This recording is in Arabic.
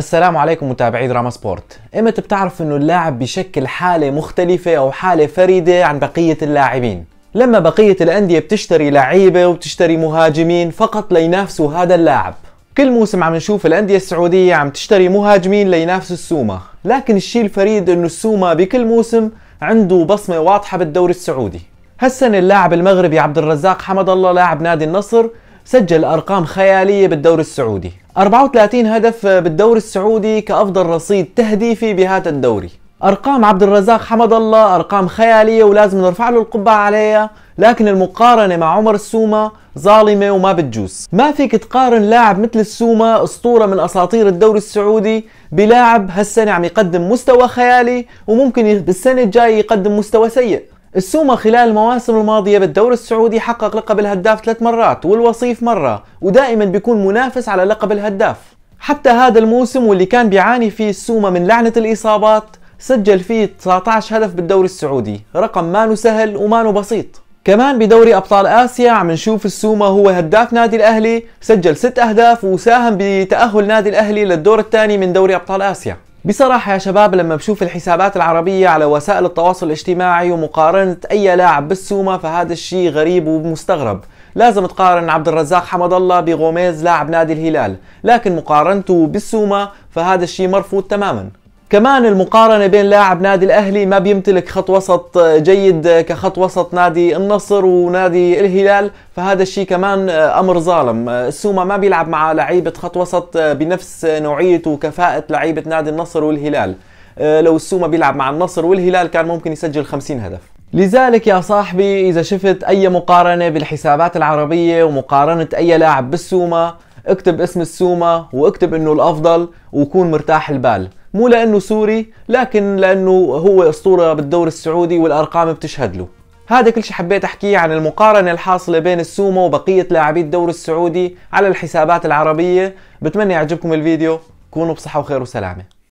السلام عليكم متابعي دراما سبورت امتى بتعرف انه اللاعب بيشكل حالة مختلفة او حالة فريدة عن بقية اللاعبين لما بقية الأندية بتشتري لعيبة وبتشتري مهاجمين فقط لينافسوا هذا اللاعب كل موسم عم نشوف الأندية السعودية عم تشتري مهاجمين لينافسوا السومة لكن الشيء الفريد انه السومة بكل موسم عنده بصمة واضحة بالدوري السعودي هالسنة اللاعب المغربي عبد الرزاق حمد الله لاعب نادي النصر سجل أرقام خيالية بالدوري السعودي 34 هدف بالدوري السعودي كأفضل رصيد تهديفي بهذا الدوري أرقام عبد الرزاق حمد الله أرقام خيالية ولازم نرفع له القبعة عليها لكن المقارنة مع عمر السومة ظالمة وما بتجوز ما فيك تقارن لاعب مثل السومة أسطورة من أساطير الدوري السعودي بلاعب هالسنة عم يقدم مستوى خيالي وممكن بالسنة الجاية يقدم مستوى سيء السومة خلال المواسم الماضية بالدوري السعودي حقق لقب الهداف ثلاث مرات والوصيف مرة ودائما بيكون منافس على لقب الهداف حتى هذا الموسم واللي كان بيعاني فيه السومة من لعنة الإصابات سجل فيه 19 هدف بالدوري السعودي رقم مانو سهل ومانو بسيط كمان بدوري أبطال آسيا عم نشوف السومة هو هداف نادي الأهلي سجل 6 أهداف وساهم بتأهل نادي الأهلي للدور الثاني من دوري أبطال آسيا بصراحة يا شباب لما بشوف الحسابات العربية على وسائل التواصل الاجتماعي ومقارنة أي لاعب بالسومة فهذا الشيء غريب ومستغرب لازم تقارن عبد الرزاق حمد الله بغوميز لاعب نادي الهلال لكن مقارنته بالسومة فهذا الشيء مرفوض تماماً كمان المقارنه بين لاعب نادي الاهلي ما بيمتلك خط وسط جيد كخط وسط نادي النصر ونادي الهلال فهذا الشيء كمان امر ظالم السومه ما بيلعب مع لعيبه خط وسط بنفس نوعيه وكفاءه لعيبه نادي النصر والهلال لو السومه بيلعب مع النصر والهلال كان ممكن يسجل 50 هدف لذلك يا صاحبي اذا شفت اي مقارنه بالحسابات العربيه ومقارنه اي لاعب بالسومه اكتب اسم السومه واكتب انه الافضل وكون مرتاح البال مو لانه سوري لكن لانه هو اسطوره بالدوري السعودي والارقام بتشهد له هذا كل شيء حبيت احكيه عن المقارنة الحاصلة بين السومو وبقية لاعبي الدوري السعودي على الحسابات العربية بتمنى يعجبكم الفيديو كونوا بصحة وخير وسلامة